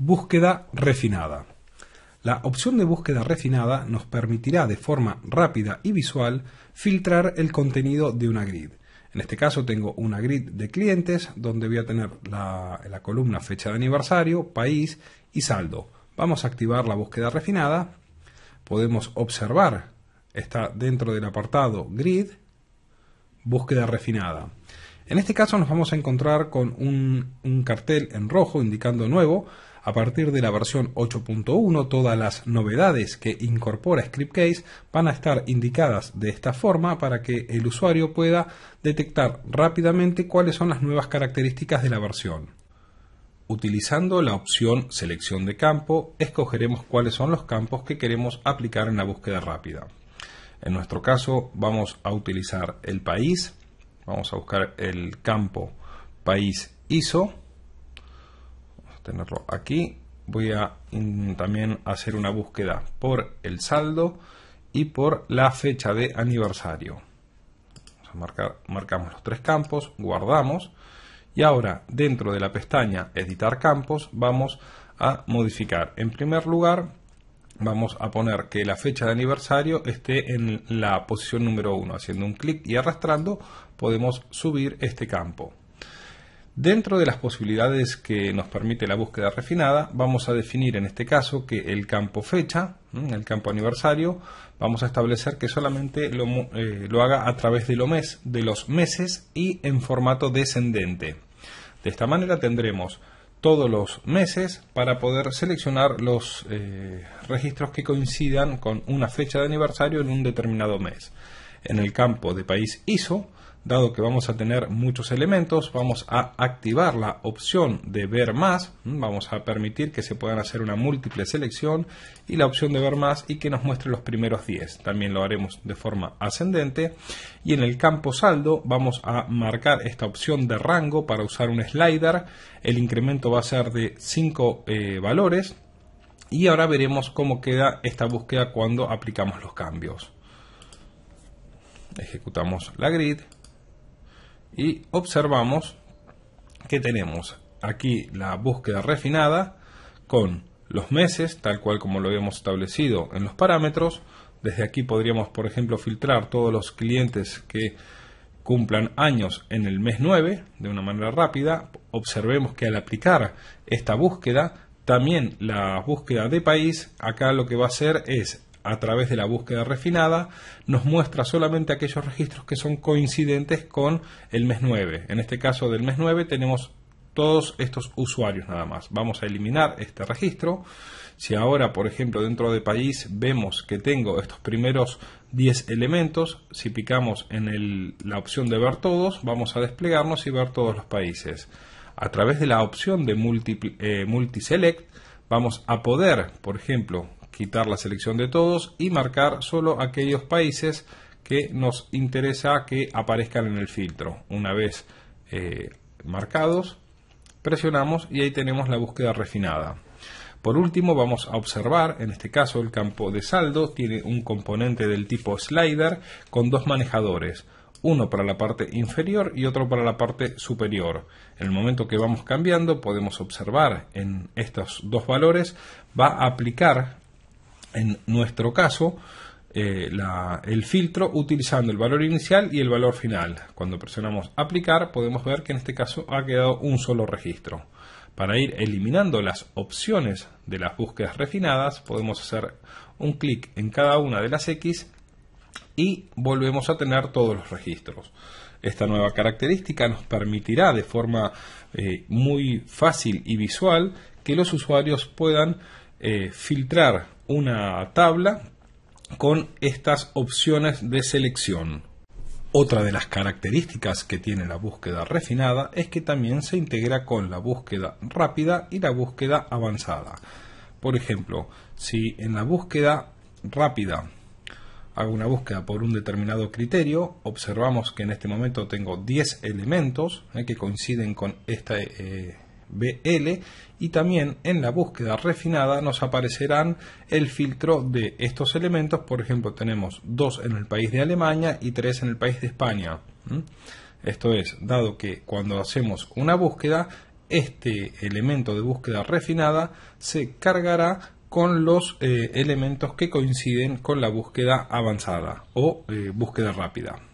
Búsqueda refinada. La opción de búsqueda refinada nos permitirá de forma rápida y visual filtrar el contenido de una grid. En este caso tengo una grid de clientes donde voy a tener la, columna fecha de aniversario, país y saldo. Vamos a activar la búsqueda refinada. Podemos observar, está dentro del apartado grid, búsqueda refinada. En este caso nos vamos a encontrar con un cartel en rojo indicando nuevo a partir de la versión 8.1, todas las novedades que incorpora ScriptCase van a estar indicadas de esta forma para que el usuario pueda detectar rápidamente cuáles son las nuevas características de la versión. Utilizando la opción Selección de campo, escogeremos cuáles son los campos que queremos aplicar en la búsqueda rápida. En nuestro caso vamos a utilizar el país, vamos a buscar el campo país ISO tenerlo aquí. Voy a también hacer una búsqueda por el saldo y por la fecha de aniversario. marcamos los tres campos, guardamos y ahora dentro de la pestaña editar campos vamos a modificar. En primer lugar vamos a poner que la fecha de aniversario esté en la posición número 1. Haciendo un clic y arrastrando podemos subir este campo. Dentro de las posibilidades que nos permite la búsqueda refinada, vamos a definir en este caso que el campo fecha, el campo aniversario, vamos a establecer que solamente eh, lo, haga a través de, lo mes, de los meses y en formato descendente. De esta manera tendremos todos los meses para poder seleccionar los eh, registros que coincidan con una fecha de aniversario en un determinado mes en el campo de país ISO. Dado que vamos a tener muchos elementos, vamos a activar la opción de ver más, vamos a permitir que se puedan hacer una múltiple selección y la opción de ver más y que nos muestre los primeros 10. También lo haremos de forma ascendente y en el campo saldo vamos a marcar esta opción de rango para usar un slider. El incremento va a ser de 5 eh, valores y ahora veremos cómo queda esta búsqueda cuando aplicamos los cambios ejecutamos la grid y observamos que tenemos aquí la búsqueda refinada con los meses, tal cual como lo habíamos establecido en los parámetros. Desde aquí podríamos, por ejemplo, filtrar todos los clientes que cumplan años en el mes 9 de una manera rápida. Observemos que al aplicar esta búsqueda, también la búsqueda de país, acá lo que va a hacer es a través de la búsqueda refinada, nos muestra solamente aquellos registros que son coincidentes con el mes 9. En este caso del mes 9 tenemos todos estos usuarios nada más. Vamos a eliminar este registro. Si ahora, por ejemplo, dentro de país vemos que tengo estos primeros 10 elementos, si picamos en la opción de ver todos, vamos a desplegarnos y ver todos los países. A través de la opción de multi, eh, select... vamos a poder, por ejemplo, quitar la selección de todos y marcar solo aquellos países que nos interesa que aparezcan en el filtro. Una vez eh, marcados, presionamos y ahí tenemos la búsqueda refinada. Por último, vamos a observar, en este caso el campo de saldo tiene un componente del tipo slider con dos manejadores, uno para la parte inferior y otro para la parte superior. En el momento que vamos cambiando podemos observar en estos dos valores va a aplicar en nuestro caso, eh, el filtro utilizando el valor inicial y el valor final. Cuando presionamos aplicar podemos ver que en este caso ha quedado un solo registro. Para ir eliminando las opciones de las búsquedas refinadas podemos hacer un clic en cada una de las X y volvemos a tener todos los registros. Esta nueva característica nos permitirá de forma eh, muy fácil y visual que los usuarios puedan eh, filtrar una tabla con estas opciones de selección. Otra de las características que tiene la búsqueda refinada es que también se integra con la búsqueda rápida y la búsqueda avanzada. Por ejemplo, si en la búsqueda rápida hago una búsqueda por un determinado criterio, observamos que en este momento tengo 10 elementos eh, que coinciden con esta eh, BL y también en la búsqueda refinada nos aparecerán el filtro de estos elementos, por ejemplo tenemos dos en el país de Alemania y tres en el país de España. Esto es, dado que cuando hacemos una búsqueda, este elemento de búsqueda refinada se cargará con los eh, elementos que coinciden con la búsqueda avanzada o eh, búsqueda rápida.